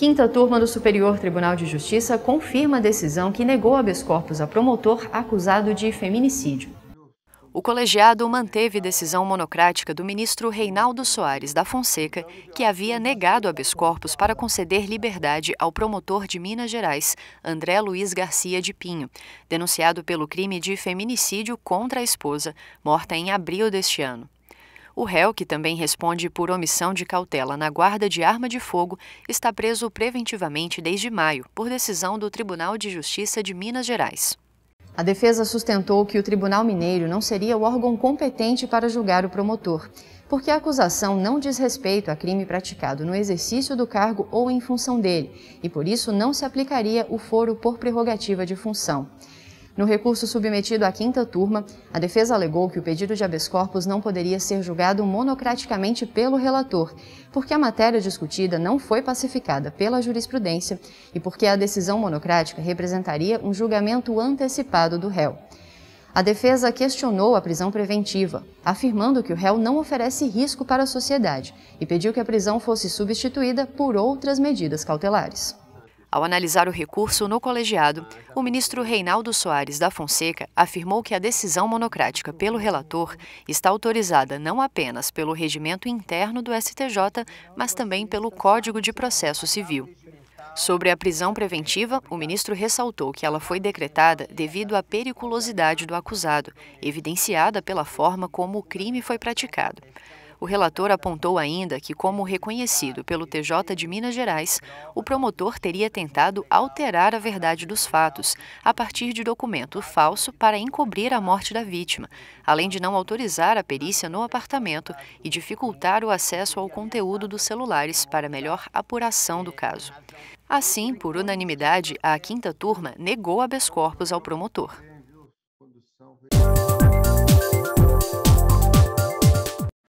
Quinta turma do Superior Tribunal de Justiça confirma a decisão que negou habeas corpus a promotor acusado de feminicídio. O colegiado manteve decisão monocrática do ministro Reinaldo Soares da Fonseca, que havia negado habeas corpus para conceder liberdade ao promotor de Minas Gerais, André Luiz Garcia de Pinho, denunciado pelo crime de feminicídio contra a esposa, morta em abril deste ano. O réu, que também responde por omissão de cautela na guarda de arma de fogo, está preso preventivamente desde maio, por decisão do Tribunal de Justiça de Minas Gerais. A defesa sustentou que o Tribunal Mineiro não seria o órgão competente para julgar o promotor, porque a acusação não diz respeito a crime praticado no exercício do cargo ou em função dele, e por isso não se aplicaria o foro por prerrogativa de função. No recurso submetido à quinta turma, a defesa alegou que o pedido de habeas corpus não poderia ser julgado monocraticamente pelo relator, porque a matéria discutida não foi pacificada pela jurisprudência e porque a decisão monocrática representaria um julgamento antecipado do réu. A defesa questionou a prisão preventiva, afirmando que o réu não oferece risco para a sociedade e pediu que a prisão fosse substituída por outras medidas cautelares. Ao analisar o recurso no colegiado, o ministro Reinaldo Soares da Fonseca afirmou que a decisão monocrática pelo relator está autorizada não apenas pelo regimento interno do STJ, mas também pelo Código de Processo Civil. Sobre a prisão preventiva, o ministro ressaltou que ela foi decretada devido à periculosidade do acusado, evidenciada pela forma como o crime foi praticado. O relator apontou ainda que, como reconhecido pelo TJ de Minas Gerais, o promotor teria tentado alterar a verdade dos fatos a partir de documento falso para encobrir a morte da vítima, além de não autorizar a perícia no apartamento e dificultar o acesso ao conteúdo dos celulares para melhor apuração do caso. Assim, por unanimidade, a quinta turma negou habeas corpus ao promotor.